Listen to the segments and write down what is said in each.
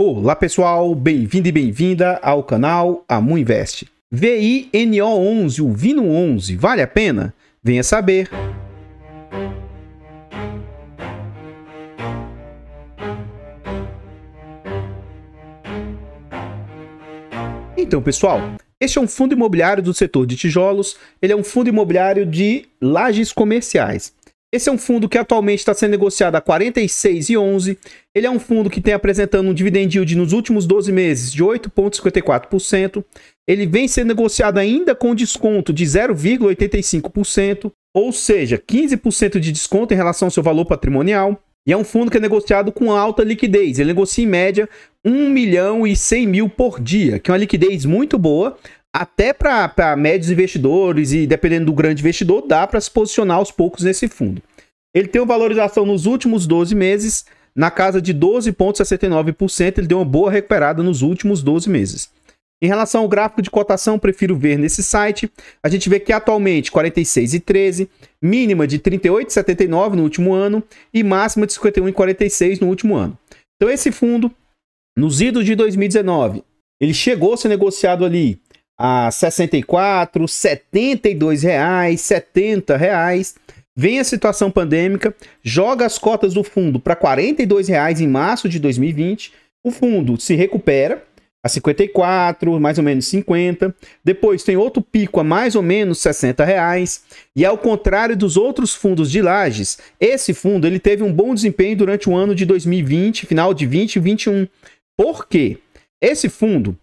Olá pessoal, bem-vindo e bem-vinda ao canal Amu Invest. VINO11, o Vino11, vale a pena? Venha saber! Então pessoal, este é um fundo imobiliário do setor de tijolos, ele é um fundo imobiliário de lajes comerciais. Esse é um fundo que atualmente está sendo negociado a R$ 46,11. Ele é um fundo que tem apresentando um dividend yield nos últimos 12 meses de 8,54%. Ele vem sendo negociado ainda com desconto de 0,85%, ou seja, 15% de desconto em relação ao seu valor patrimonial. E é um fundo que é negociado com alta liquidez. Ele negocia em média 1 milhão e 100 mil por dia, que é uma liquidez muito boa, até para médios investidores e dependendo do grande investidor, dá para se posicionar aos poucos nesse fundo. Ele tem uma valorização nos últimos 12 meses na casa de 12,69%. Ele deu uma boa recuperada nos últimos 12 meses. Em relação ao gráfico de cotação, prefiro ver nesse site. A gente vê que atualmente 46,13, mínima de 38,79 no último ano e máxima de 51,46 no último ano. Então esse fundo, nos idos de 2019, ele chegou a ser negociado ali a 64, 72 reais, 70 reais. Vem a situação pandêmica, joga as cotas do fundo para 42 reais em março de 2020. O fundo se recupera a 54, mais ou menos 50. Depois tem outro pico a mais ou menos 60 reais. E ao contrário dos outros fundos de lajes, esse fundo ele teve um bom desempenho durante o ano de 2020, final de 20 e 21. Por quê? Esse fundo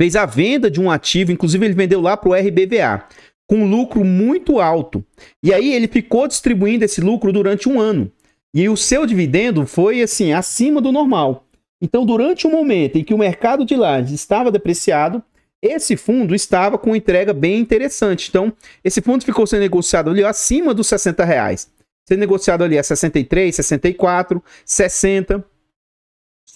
fez a venda de um ativo, inclusive ele vendeu lá para o RBVA, com lucro muito alto. E aí ele ficou distribuindo esse lucro durante um ano. E o seu dividendo foi assim, acima do normal. Então, durante o momento em que o mercado de lá estava depreciado, esse fundo estava com entrega bem interessante. Então, esse fundo ficou sendo negociado ali acima dos 60 reais. Sendo negociado ali a 63, 64, 60.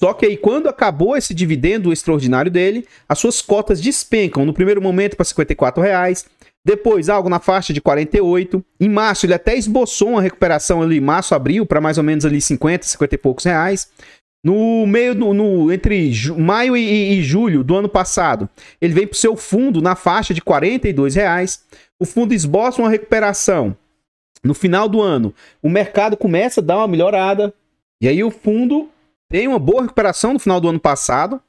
Só que aí, quando acabou esse dividendo extraordinário dele, as suas cotas despencam. No primeiro momento para 54 reais, depois algo na faixa de 48. Em março ele até esboçou uma recuperação ali, março, abril, para mais ou menos ali 50, 50 e poucos reais. No meio, no, no entre maio e, e, julho do ano passado, ele vem para o seu fundo na faixa de 42 reais. O fundo esboça uma recuperação. No final do ano, o mercado começa a dar uma melhorada. E aí o fundo tem uma boa recuperação no final do ano passado,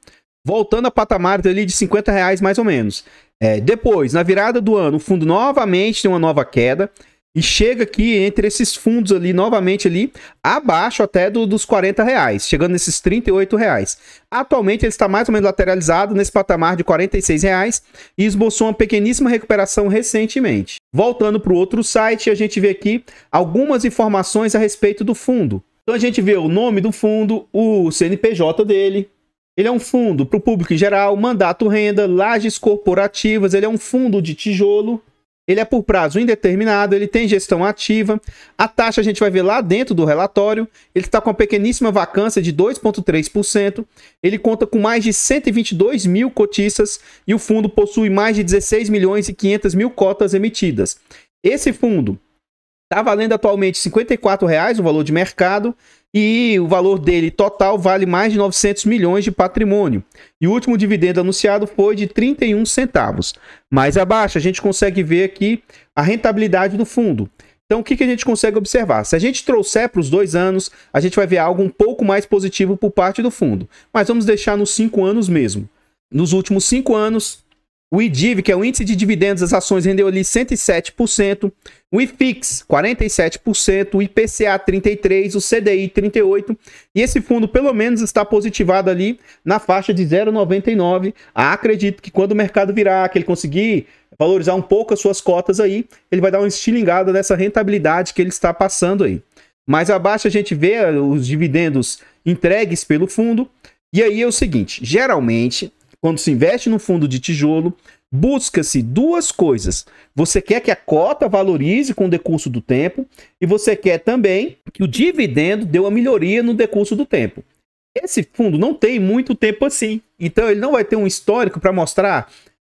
voltando a patamar ali de 50 reais mais ou menos. É, depois, na virada do ano, o fundo novamente tem uma nova queda e chega aqui entre esses fundos ali, novamente ali, abaixo até do, dos 40 reais, chegando nesses 38 reais. Atualmente ele está mais ou menos lateralizado nesse patamar de 46 reais e esboçou uma pequeníssima recuperação recentemente. Voltando para o outro site, a gente vê aqui algumas informações a respeito do fundo. Então a gente vê o nome do fundo, o CNPJ dele. Ele é um fundo para o público em geral, mandato renda, lajes corporativas, ele é um fundo de tijolo, ele é por prazo indeterminado, ele tem gestão ativa. A taxa a gente vai ver lá dentro do relatório, ele está com uma pequeníssima vacância de 2,3%. Ele conta com mais de 122 mil cotistas e o fundo possui mais de 16 milhões e 500 mil cotas emitidas. Esse fundo Está valendo atualmente R$ 54,00 o valor de mercado e o valor dele total vale mais de 900 milhões de patrimônio. E o último dividendo anunciado foi de 31 centavos. Mais abaixo, a gente consegue ver aqui a rentabilidade do fundo. Então, o que, que a gente consegue observar? Se a gente trouxer para os dois anos, a gente vai ver algo um pouco mais positivo por parte do fundo. Mas vamos deixar nos cinco anos mesmo. Nos últimos cinco anos, o IDIV, que é o índice de dividendos das ações, rendeu ali 107%, o IFIX 47%, o IPCA 33%, o CDI 38%, e esse fundo pelo menos está positivado ali na faixa de 0,99. Ah, acredito que quando o mercado virar, que ele conseguir valorizar um pouco as suas cotas aí, ele vai dar uma estilingada nessa rentabilidade que ele está passando aí. Mais abaixo a gente vê eh, os dividendos entregues pelo fundo, e aí é o seguinte, geralmente quando se investe num fundo de tijolo, busca-se duas coisas. Você quer que a cota valorize com o decurso do tempo e você quer também que o dividendo dê uma melhoria no decurso do tempo. Esse fundo não tem muito tempo assim, então ele não vai ter um histórico para mostrar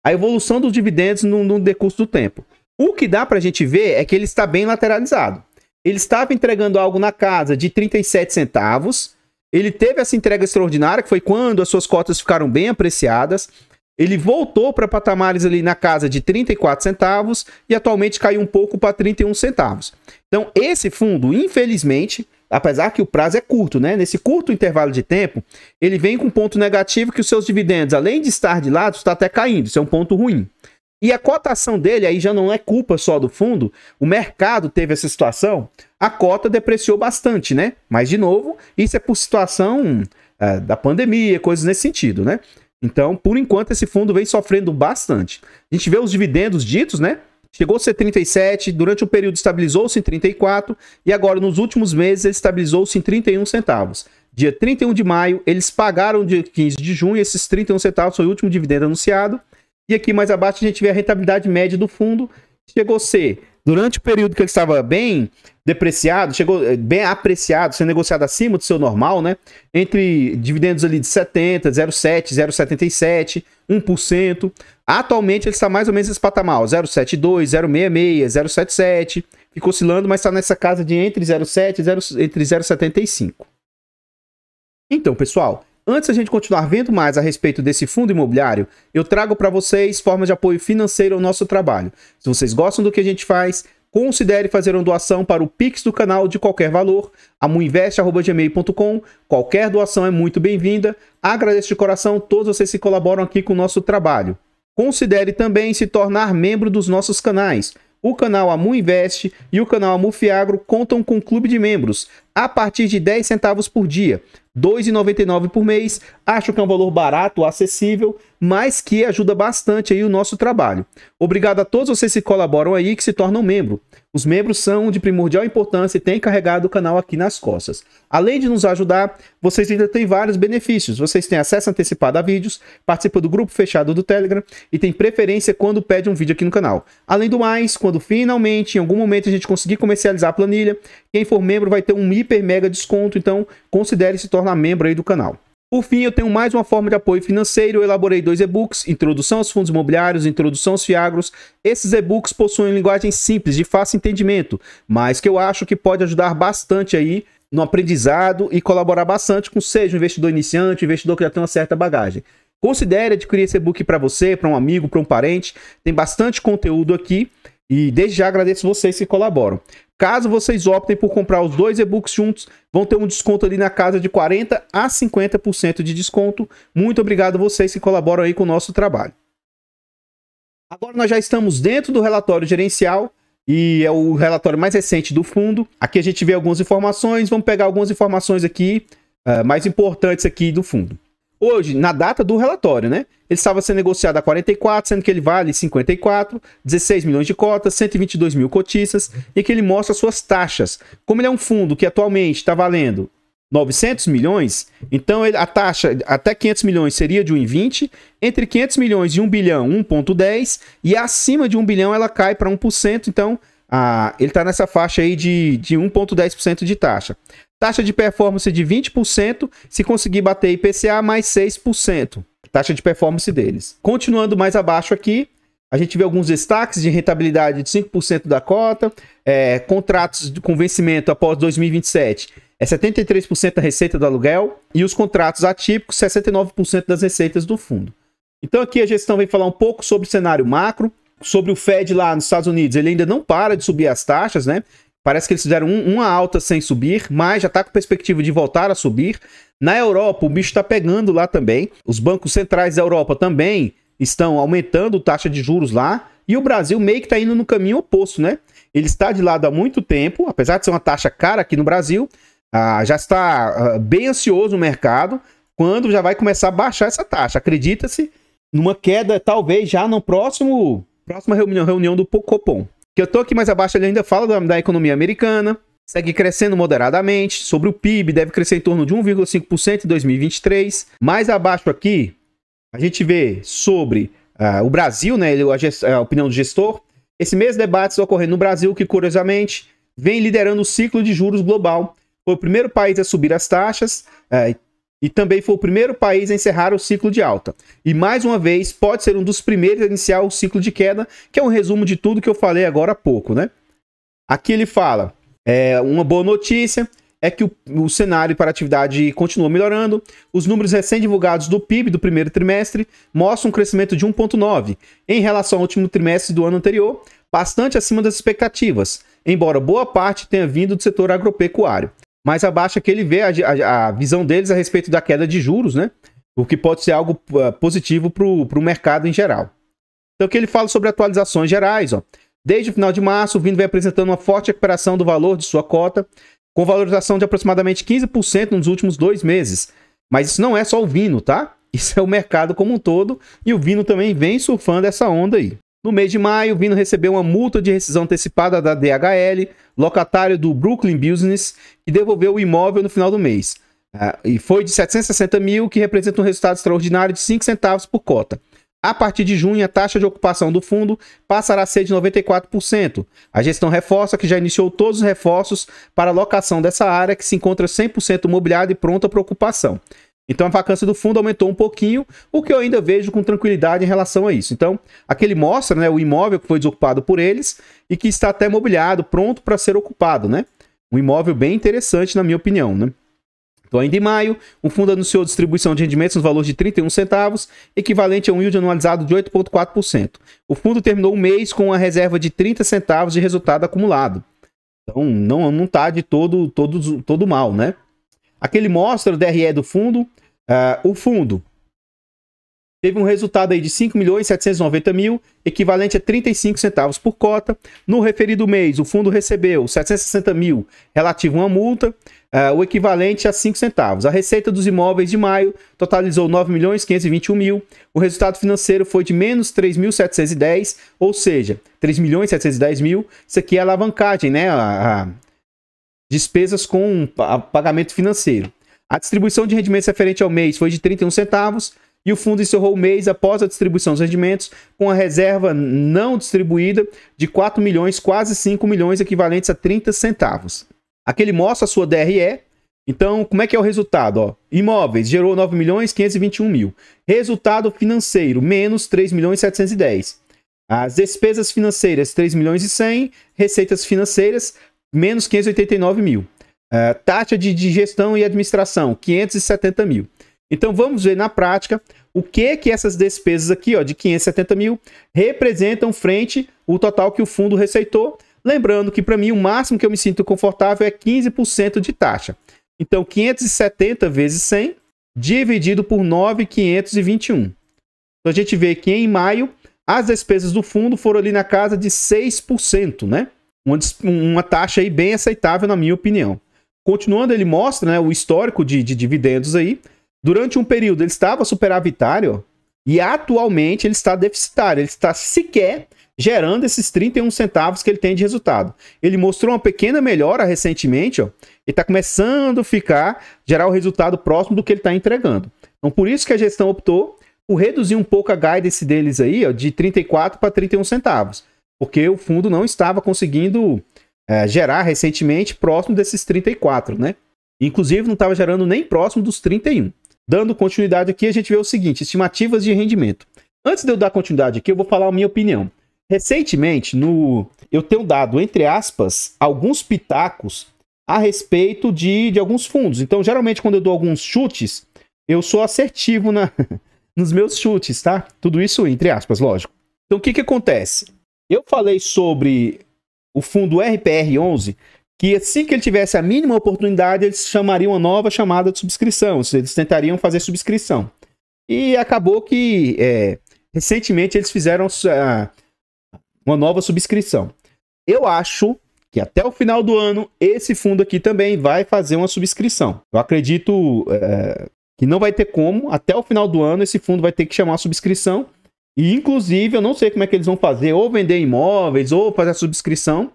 a evolução dos dividendos no, no decurso do tempo. O que dá para a gente ver é que ele está bem lateralizado. Ele estava entregando algo na casa de 37 centavos ele teve essa entrega extraordinária, que foi quando as suas cotas ficaram bem apreciadas. Ele voltou para patamares ali na casa de 34 centavos e atualmente caiu um pouco para 31 centavos. Então, esse fundo, infelizmente, apesar que o prazo é curto, né? Nesse curto intervalo de tempo, ele vem com um ponto negativo que os seus dividendos, além de estar de lado, está até caindo. Isso é um ponto ruim. E a cotação dele aí já não é culpa só do fundo. O mercado teve essa situação. A cota depreciou bastante, né? Mas, de novo, isso é por situação é, da pandemia, coisas nesse sentido, né? Então, por enquanto, esse fundo vem sofrendo bastante. A gente vê os dividendos ditos, né? Chegou a ser 37, durante o período estabilizou-se em 34 e agora nos últimos meses ele estabilizou-se em 31 centavos. Dia 31 de maio, eles pagaram dia 15 de junho, esses 31 centavos foi o último dividendo anunciado e aqui mais abaixo a gente vê a rentabilidade média do fundo, chegou a ser, durante o período que ele estava bem depreciado, chegou eh, bem apreciado, sendo negociado acima do seu normal, né? Entre dividendos ali de 70, 0,7, 0,77, 1%. Atualmente ele está mais ou menos nesse patamar, 0,72, 0,66, 0,77. Ficou oscilando, mas está nessa casa de entre 0,7 e entre 0,75. Então, pessoal, Antes a gente continuar vendo mais a respeito desse fundo imobiliário, eu trago para vocês formas de apoio financeiro ao nosso trabalho. Se vocês gostam do que a gente faz, considere fazer uma doação para o Pix do canal de qualquer valor, amuinvest.gmail.com. Qualquer doação é muito bem-vinda. Agradeço de coração todos vocês que colaboram aqui com o nosso trabalho. Considere também se tornar membro dos nossos canais. O canal Amu Invest e o canal Amu Fiagro contam com um clube de membros a partir de 10 centavos por dia. 2,99 por mês. Acho que é um valor barato, acessível, mas que ajuda bastante aí o nosso trabalho. Obrigado a todos vocês que colaboram aí que se tornam membro. Os membros são de primordial importância e têm carregado o canal aqui nas costas. Além de nos ajudar, vocês ainda têm vários benefícios. Vocês têm acesso antecipado a vídeos, participam do grupo fechado do Telegram e têm preferência quando pede um vídeo aqui no canal. Além do mais, quando finalmente, em algum momento, a gente conseguir comercializar a planilha, quem for membro vai ter um hiper mega desconto, então considere se tornar membro aí do canal. Por fim, eu tenho mais uma forma de apoio financeiro. Eu elaborei dois e-books, Introdução aos Fundos Imobiliários, Introdução aos Fiagros. Esses e-books possuem linguagem simples, de fácil entendimento, mas que eu acho que pode ajudar bastante aí no aprendizado e colaborar bastante com seja um investidor iniciante, um investidor que já tem uma certa bagagem. Considere adquirir esse e-book para você, para um amigo, para um parente. Tem bastante conteúdo aqui. E desde já agradeço vocês que colaboram. Caso vocês optem por comprar os dois e-books juntos, vão ter um desconto ali na casa de 40 a 50% de desconto. Muito obrigado a vocês que colaboram aí com o nosso trabalho. Agora nós já estamos dentro do relatório gerencial e é o relatório mais recente do fundo. Aqui a gente vê algumas informações, vamos pegar algumas informações aqui uh, mais importantes aqui do fundo. Hoje, na data do relatório, né? Ele estava sendo negociado a 44, sendo que ele vale 54, 16 milhões de cotas, 122 mil cotistas, e que ele mostra suas taxas. Como ele é um fundo que atualmente está valendo 900 milhões, então ele, a taxa até 500 milhões seria de 1,20, entre 500 milhões e 1 bilhão, 1,10, e acima de 1 bilhão ela cai para 1%, então ah, ele está nessa faixa aí de, de 1,10% de taxa. Taxa de performance de 20% se conseguir bater IPCA mais 6%. Taxa de performance deles. Continuando mais abaixo aqui, a gente vê alguns destaques de rentabilidade de 5% da cota, é, contratos com vencimento após 2027 é 73% da receita do aluguel e os contratos atípicos 69% das receitas do fundo. Então aqui a gestão vem falar um pouco sobre o cenário macro, sobre o Fed lá nos Estados Unidos, ele ainda não para de subir as taxas, né? Parece que eles fizeram um, uma alta sem subir, mas já está com perspectiva de voltar a subir. Na Europa, o bicho está pegando lá também. Os bancos centrais da Europa também estão aumentando taxa de juros lá. E o Brasil meio que está indo no caminho oposto, né? Ele está de lado há muito tempo, apesar de ser uma taxa cara aqui no Brasil, ah, já está ah, bem ansioso o mercado quando já vai começar a baixar essa taxa. Acredita-se numa queda, talvez já no próximo próxima reunião, reunião do Copom que eu tô aqui mais abaixo, ele ainda fala da, da economia americana, segue crescendo moderadamente, sobre o PIB, deve crescer em torno de 1,5% em 2023. Mais abaixo aqui, a gente vê sobre uh, o Brasil, né, a, opinião do gestor. Esse mesmo debate está ocorrendo no Brasil, que curiosamente vem liderando o ciclo de juros global. Foi o primeiro país a subir as taxas, uh, e também foi o primeiro país a encerrar o ciclo de alta. E mais uma vez, pode ser um dos primeiros a iniciar o ciclo de queda, que é um resumo de tudo que eu falei agora há pouco, né? Aqui ele fala: é, uma boa notícia é que o, o cenário para a atividade continua melhorando. Os números recém-divulgados do PIB do primeiro trimestre mostram um crescimento de 1,9 em relação ao último trimestre do ano anterior, bastante acima das expectativas, embora boa parte tenha vindo do setor agropecuário mais abaixo que ele vê a, a, a, visão deles a respeito da queda de juros, né? O que pode ser algo ah, positivo para o mercado em geral. Então, que ele fala sobre atualizações gerais, ó. Desde o final de março, o Vini vem apresentando uma forte recuperação do valor de sua cota, com valorização de aproximadamente 15% nos últimos dois meses. Mas isso não é só o Vino, tá? Isso é o mercado como um todo e o Vino também vem surfando essa onda aí. No mês de maio, Vino recebeu uma multa de rescisão antecipada da DHL, locatário do Brooklyn Business, que devolveu o imóvel no final do mês. Ah, e foi de 760 mil, que representa um resultado extraordinário de 5 centavos por cota. A partir de junho, a taxa de ocupação do fundo passará a ser de 94%. A gestão reforça que já iniciou todos os reforços para a locação dessa área, que se encontra 100% mobiliada e pronta para ocupação. Então a vacância do fundo aumentou um pouquinho, o que eu ainda vejo com tranquilidade em relação a isso. Então, aquele mostra, né, o imóvel que foi desocupado por eles e que está até mobiliado, pronto para ser ocupado, né? Um imóvel bem interessante, na minha opinião, né? Então, ainda em maio, o fundo anunciou distribuição de rendimentos no valor de 31 centavos, equivalente a um yield anualizado de 8,4%. O fundo terminou o mês com uma reserva de 30 centavos de resultado acumulado. Então, não está de todo, todo, todo mal, né? Aqui ele mostra o DRE do fundo. Uh, o fundo teve um resultado aí de 5 milhões mil, equivalente a 35 centavos por cota. No referido mês, o fundo recebeu 760 mil relativo a uma multa, uh, o equivalente a 5 centavos. A receita dos imóveis de maio totalizou 9 milhões mil. O resultado financeiro foi de menos 3.710, ou seja, 3 milhões mil. Isso aqui é alavancagem, né? A, a despesas com pagamento financeiro. A distribuição de rendimentos referente ao mês foi de 31 centavos e o fundo encerrou o mês após a distribuição dos rendimentos com a reserva não distribuída de 4 milhões, quase 5 milhões, equivalentes a 30 centavos. Aquele mostra a sua DRE. Então, como é que é o resultado? Ó, imóveis gerou 9 milhões 521 mil. Resultado financeiro, menos 3 milhões 710. As despesas financeiras, 3 milhões e 100. Receitas financeiras, menos 589 mil. Uh, taxa de, de, gestão e administração, 570 mil. Então vamos ver na prática o que que essas despesas aqui, ó, de 570 mil, representam frente o total que o fundo receitou. Lembrando que para mim o máximo que eu me sinto confortável é 15% de taxa. Então 570 vezes 100 dividido por 9,521. Então a gente vê que em maio as despesas do fundo foram ali na casa de 6%, né? uma, uma taxa aí bem aceitável, na minha opinião. Continuando, ele mostra né, o histórico de, de dividendos aí. Durante um período ele estava superavitário e atualmente ele está deficitário, ele está sequer gerando esses 31 centavos que ele tem de resultado. Ele mostrou uma pequena melhora recentemente, ó, ele está começando a ficar, gerar o resultado próximo do que ele está entregando. Então, por isso que a gestão optou por reduzir um pouco a guidance deles aí, ó, de 34 para 31 centavos porque o fundo não estava conseguindo é, gerar recentemente próximo desses 34, né? Inclusive não estava gerando nem próximo dos 31. Dando continuidade aqui, a gente vê o seguinte: estimativas de rendimento. Antes de eu dar continuidade aqui, eu vou falar a minha opinião. Recentemente, no eu tenho dado entre aspas alguns pitacos a respeito de, de alguns fundos. Então, geralmente quando eu dou alguns chutes, eu sou assertivo na nos meus chutes, tá? Tudo isso entre aspas, lógico. Então, o que que acontece? Eu falei sobre o fundo RPR11, que assim que ele tivesse a mínima oportunidade, eles chamariam uma nova chamada de subscrição, eles tentariam fazer subscrição. E acabou que é, recentemente eles fizeram uh, uma nova subscrição. Eu acho que até o final do ano esse fundo aqui também vai fazer uma subscrição. Eu acredito uh, que não vai ter como, até o final do ano esse fundo vai ter que chamar a subscrição e, inclusive, eu não sei como é que eles vão fazer, ou vender imóveis, ou fazer a subscrição.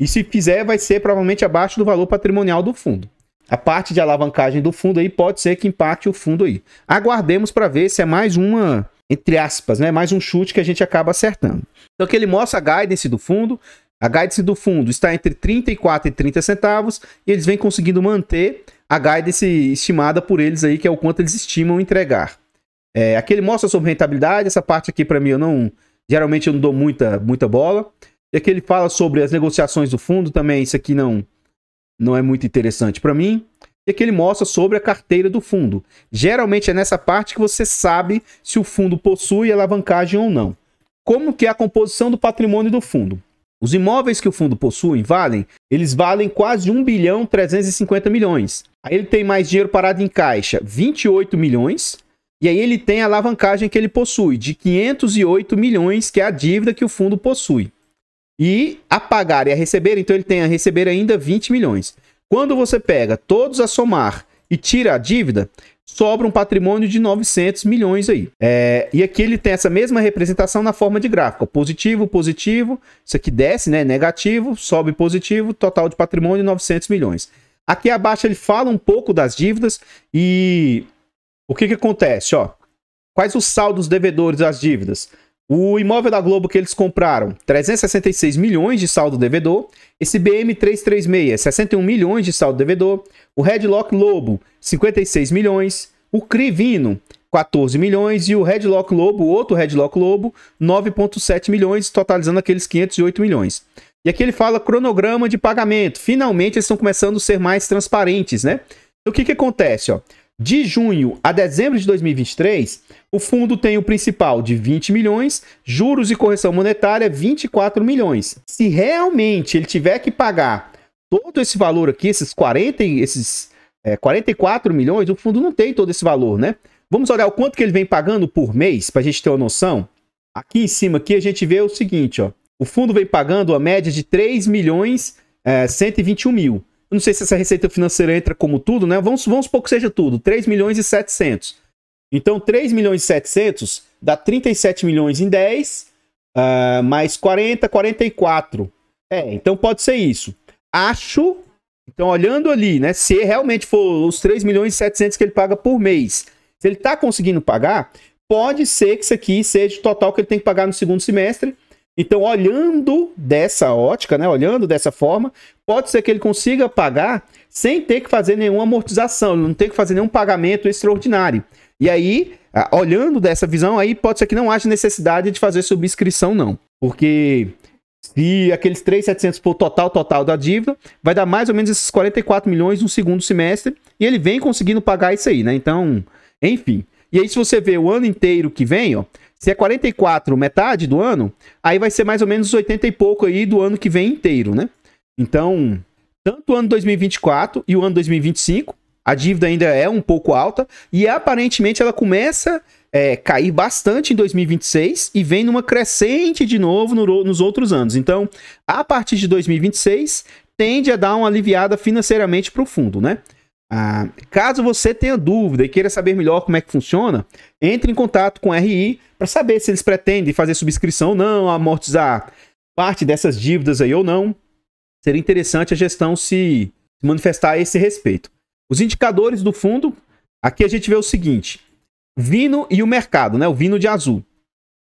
E se fizer, vai ser provavelmente abaixo do valor patrimonial do fundo. A parte de alavancagem do fundo aí pode ser que empate o fundo aí. Aguardemos para ver se é mais uma, entre aspas, né, mais um chute que a gente acaba acertando. Então que ele mostra a guidance do fundo. A guidance do fundo está entre 34 e 30 centavos e eles vêm conseguindo manter a guidance estimada por eles aí, que é o quanto eles estimam entregar. É, aqui ele mostra sobre rentabilidade, essa parte aqui para mim eu não. Geralmente eu não dou muita, muita bola. E aqui ele fala sobre as negociações do fundo também, isso aqui não, não é muito interessante para mim. E aqui ele mostra sobre a carteira do fundo. Geralmente é nessa parte que você sabe se o fundo possui alavancagem ou não. Como que é a composição do patrimônio do fundo? Os imóveis que o fundo possui valem, eles valem quase 1 bilhão 350 milhões. Aí ele tem mais dinheiro parado em caixa, 28 milhões. E aí ele tem a alavancagem que ele possui, de 508 milhões, que é a dívida que o fundo possui. E a pagar e a receber, então ele tem a receber ainda 20 milhões. Quando você pega todos a somar e tira a dívida, sobra um patrimônio de 900 milhões aí. É, e aqui ele tem essa mesma representação na forma de gráfico. Positivo, positivo, isso aqui desce, né? Negativo, sobe positivo, total de patrimônio 900 milhões. Aqui abaixo ele fala um pouco das dívidas e o que, que acontece? Ó, quais os saldos devedores das dívidas? O imóvel da Globo que eles compraram, 366 milhões de saldo devedor. Esse BM 336, 61 milhões de saldo devedor. O Redlock Lobo, 56 milhões. O Crivino, 14 milhões. E o Redlock Lobo, outro Redlock Lobo, 9,7 milhões, totalizando aqueles 508 milhões. E aqui ele fala cronograma de pagamento. Finalmente eles estão começando a ser mais transparentes, né? Então, o que, que acontece? Ó? De junho a dezembro de 2023, o fundo tem o principal de 20 milhões, juros e correção monetária 24 milhões. Se realmente ele tiver que pagar todo esse valor aqui, esses 40, esses é, 44 milhões, o fundo não tem todo esse valor, né? Vamos olhar o quanto que ele vem pagando por mês, para a gente ter uma noção. Aqui em cima aqui a gente vê o seguinte, ó. O fundo vem pagando a média de 3 milhões é, 121 mil não sei se essa receita financeira entra como tudo, né? Vamos, vamos supor que seja tudo, 3 milhões e 700. Então, 3 milhões e 700 dá 37 milhões em 10, uh, ah, mais 40, 44. É, então pode ser isso. Acho, então olhando ali, né? Se realmente for os 3 milhões e 700 que ele paga por mês, se ele está conseguindo pagar, pode ser que isso aqui seja o total que ele tem que pagar no segundo semestre, então, olhando dessa ótica, né, olhando dessa forma, pode ser que ele consiga pagar sem ter que fazer nenhuma amortização, não ter que fazer nenhum pagamento extraordinário. E aí, olhando dessa visão, aí pode ser que não haja necessidade de fazer subscrição, não. Porque se aqueles 3.700 por total total da dívida, vai dar mais ou menos esses 44 milhões no segundo semestre, e ele vem conseguindo pagar isso aí, né? Então, enfim. E aí, se você vê o ano inteiro que vem, ó, se é 44 metade do ano, aí vai ser mais ou menos 80 e pouco aí do ano que vem inteiro, né? Então, tanto o ano 2024 e o ano 2025, a dívida ainda é um pouco alta e aparentemente ela começa é, cair bastante em 2026 e vem numa crescente de novo no, nos outros anos. Então, a partir de 2026, tende a dar uma aliviada financeiramente para o fundo, né? Ah, caso você tenha dúvida e queira saber melhor como é que funciona, entre em contato com a RI para saber se eles pretendem fazer subscrição ou não, amortizar parte dessas dívidas aí ou não. Seria interessante a gestão se manifestar a esse respeito. Os indicadores do fundo, aqui a gente vê o seguinte: vino e o mercado, né? O vino de azul.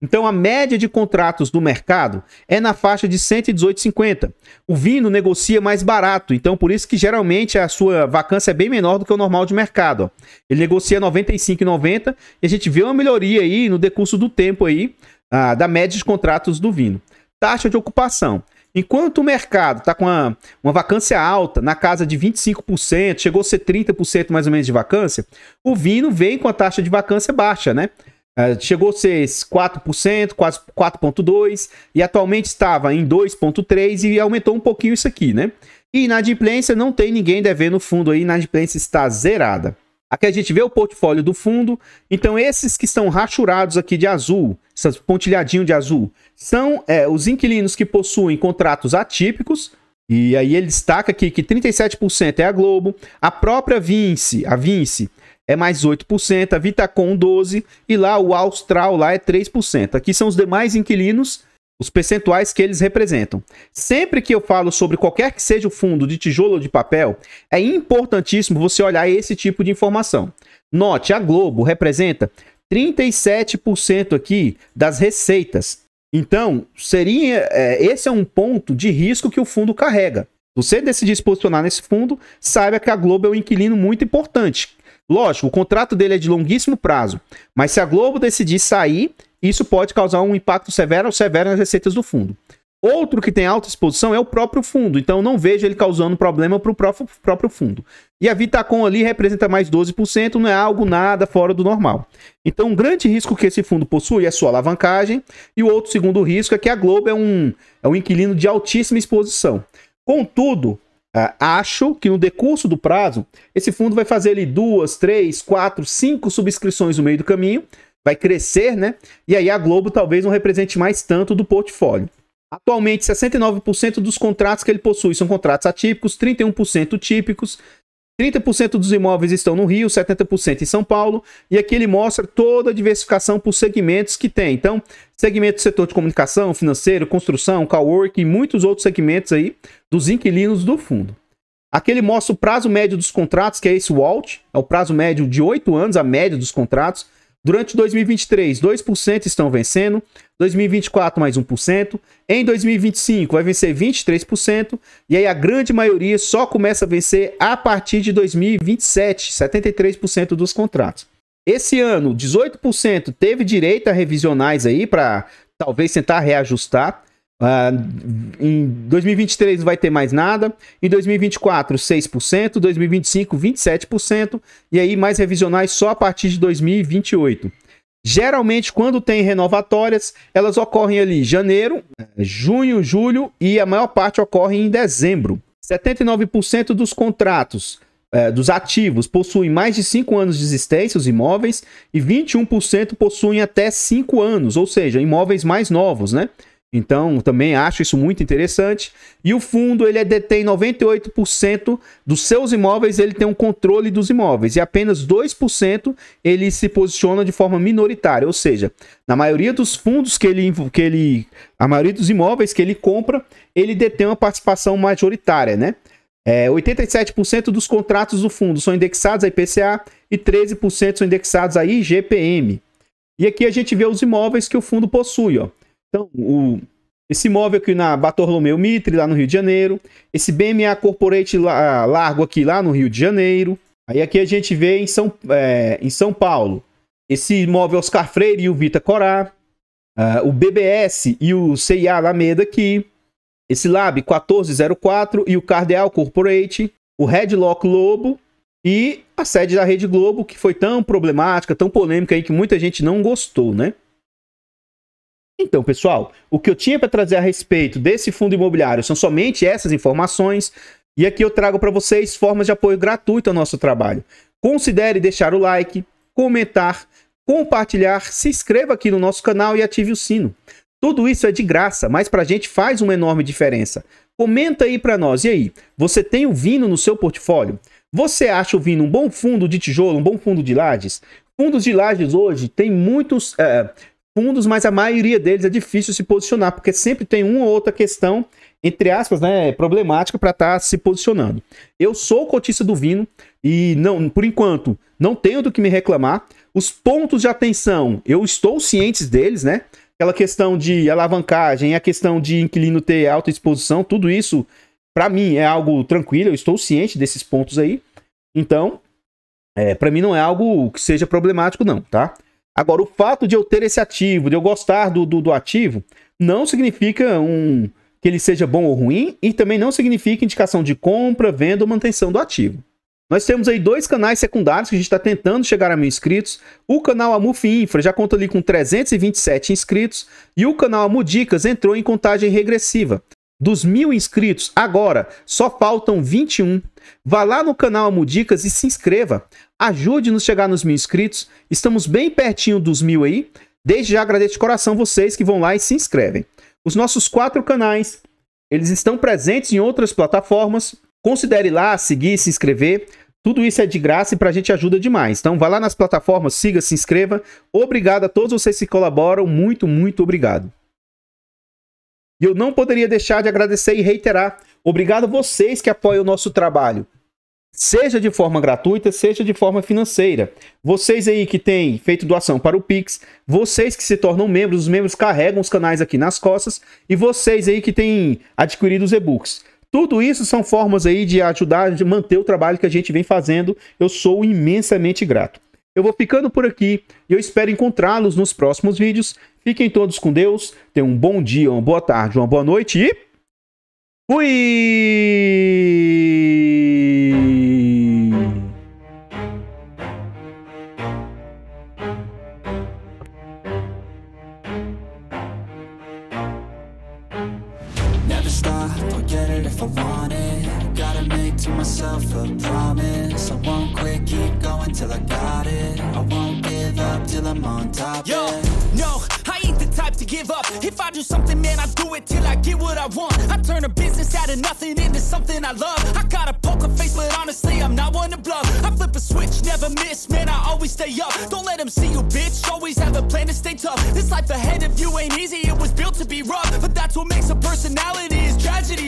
Então a média de contratos do mercado é na faixa de 118,50. O vinho negocia mais barato, então por isso que geralmente a sua vacância é bem menor do que o normal de mercado. Ó. Ele negocia 95,90 e a gente vê uma melhoria aí no decurso do tempo aí ah, da média de contratos do vinho. Taxa de ocupação. Enquanto o mercado está com uma, uma, vacância alta, na casa de 25%, chegou a ser 30% mais ou menos de vacância, o vinho vem com a taxa de vacância baixa, né? É, chegou a ser 4%, quase 4,2%, e atualmente estava em 2,3% e aumentou um pouquinho isso aqui, né? E inadimplência, não tem ninguém devendo fundo aí, inadimplência está zerada. Aqui a gente vê o portfólio do fundo, então esses que estão rachurados aqui de azul, esses pontilhadinho de azul, são é, os inquilinos que possuem contratos atípicos, e aí ele destaca aqui que 37% é a Globo, a própria Vince a Vince é mais 8%, a Vitacom 12% e lá o Austral lá é 3%. Aqui são os demais inquilinos, os percentuais que eles representam. Sempre que eu falo sobre qualquer que seja o fundo de tijolo ou de papel, é importantíssimo você olhar esse tipo de informação. Note, a Globo representa 37% aqui das receitas. Então, seria é, esse é um ponto de risco que o fundo carrega. Se você decidir se posicionar nesse fundo, saiba que a Globo é um inquilino muito importante. Lógico, o contrato dele é de longuíssimo prazo, mas se a Globo decidir sair, isso pode causar um impacto severo ou severo nas receitas do fundo. Outro que tem alta exposição é o próprio fundo, então não vejo ele causando problema para o próprio, próprio fundo. E a Vitacom ali representa mais 12%, não é algo nada fora do normal. Então, um grande risco que esse fundo possui é sua alavancagem, e o outro segundo risco é que a Globo é um, é um inquilino de altíssima exposição. Contudo, Uh, acho que no decurso do prazo, esse fundo vai fazer ali duas, três, quatro, cinco subscrições no meio do caminho, vai crescer, né? E aí a Globo talvez não represente mais tanto do portfólio. Atualmente, 69% dos contratos que ele possui são contratos atípicos, 31% típicos, 30% dos imóveis estão no Rio, 70% em São Paulo, e aqui ele mostra toda a diversificação por segmentos que tem. Então, segmento do setor de comunicação, financeiro, construção, cowork e muitos outros segmentos aí dos inquilinos do fundo. Aqui ele mostra o prazo médio dos contratos, que é esse WALT, é o prazo médio de 8 anos, a média dos contratos. Durante 2023, 2% estão vencendo, 2024 mais 1%, em 2025 vai vencer 23%, e aí a grande maioria só começa a vencer a partir de 2027, 73% dos contratos. Esse ano, 18% teve direito a revisionais aí para talvez tentar reajustar. Uh, em 2023 não vai ter mais nada. Em 2024, 6%. 2025, 27%. E aí, mais revisionais só a partir de 2028. Geralmente, quando tem renovatórias, elas ocorrem ali janeiro, eh, junho, julho e a maior parte ocorre em dezembro. 79% dos contratos eh, dos ativos possuem mais de 5 anos de existência, os imóveis, e 21% possuem até 5 anos, ou seja, imóveis mais novos, né? Então, também acho isso muito interessante. E o fundo, ele é detém 98% dos seus imóveis, ele tem um controle dos imóveis. E apenas 2% ele se posiciona de forma minoritária. Ou seja, na maioria dos fundos que ele, que ele... A maioria dos imóveis que ele compra, ele detém uma participação majoritária, né? É, 87% dos contratos do fundo são indexados a IPCA e 13% são indexados a IGPM. E aqui a gente vê os imóveis que o fundo possui, ó. Então, o, esse imóvel aqui na Bartolomeu Mitre, lá no Rio de Janeiro. Esse BMA Corporate lá, Largo aqui lá no Rio de Janeiro. Aí aqui a gente vê em São, é, em São Paulo. Esse imóvel Oscar Freire e o Vita Corá. Uh, o BBS e o CIA Alameda aqui. Esse Lab 1404 e o Cardeal Corporate. O Redlock Lobo. E a sede da Rede Globo, que foi tão problemática, tão polêmica aí, que muita gente não gostou, né? Então, pessoal, o que eu tinha para trazer a respeito desse fundo imobiliário são somente essas informações. E aqui eu trago para vocês formas de apoio gratuito ao nosso trabalho. Considere deixar o like, comentar, compartilhar, se inscreva aqui no nosso canal e ative o sino. Tudo isso é de graça, mas para a gente faz uma enorme diferença. Comenta aí para nós. E aí, você tem o vinho no seu portfólio? Você acha o vinho um bom fundo de tijolo, um bom fundo de lajes? Fundos de lajes hoje tem muitos, eh, fundos, mas a maioria deles é difícil se posicionar, porque sempre tem uma ou outra questão, entre aspas, né, problemática para estar tá se posicionando. Eu sou cotista do Vino e não, por enquanto, não tenho do que me reclamar. Os pontos de atenção, eu estou ciente deles, né? Aquela questão de alavancagem, a questão de inquilino ter alta exposição, tudo isso para mim é algo tranquilo, eu estou ciente desses pontos aí. Então, é, para mim não é algo que seja problemático não, tá? Agora, o fato de eu ter esse ativo, de eu gostar do, do, do ativo, não significa um que ele seja bom ou ruim e também não significa indicação de compra, venda ou manutenção do ativo. Nós temos aí dois canais secundários que a gente está tentando chegar a mil inscritos. O canal Amuf Infra já conta ali com 327 inscritos e o canal Amudicas entrou em contagem regressiva. Dos mil inscritos, agora só faltam 21. Vá lá no canal Amudicas e se inscreva. Ajude-nos a chegar nos mil inscritos. Estamos bem pertinho dos mil aí. Desde já agradeço de coração vocês que vão lá e se inscrevem. Os nossos quatro canais, eles estão presentes em outras plataformas. Considere lá seguir, se inscrever. Tudo isso é de graça e para a gente ajuda demais. Então vá lá nas plataformas, siga, se inscreva. Obrigado a todos vocês que colaboram. Muito, muito obrigado. E eu não poderia deixar de agradecer e reiterar. Obrigado a vocês que apoiam o nosso trabalho. Seja de forma gratuita, seja de forma financeira. Vocês aí que têm feito doação para o Pix, vocês que se tornam membros, os membros carregam os canais aqui nas costas, e vocês aí que têm adquirido os e-books. Tudo isso são formas aí de ajudar, de manter o trabalho que a gente vem fazendo. Eu sou imensamente grato. Eu vou ficando por aqui e eu espero encontrá-los nos próximos vídeos. Fiquem todos com Deus. Tenham um bom dia, uma boa tarde, uma boa noite e. Fui! I love. I got a poker face, but honestly, I'm not one to bluff. I flip a switch, never miss, man, I always stay up. Don't let them see you, bitch. Always have a plan to stay tough. This life ahead of you ain't easy, it was built to be rough. But that's what makes a personality is tragedy.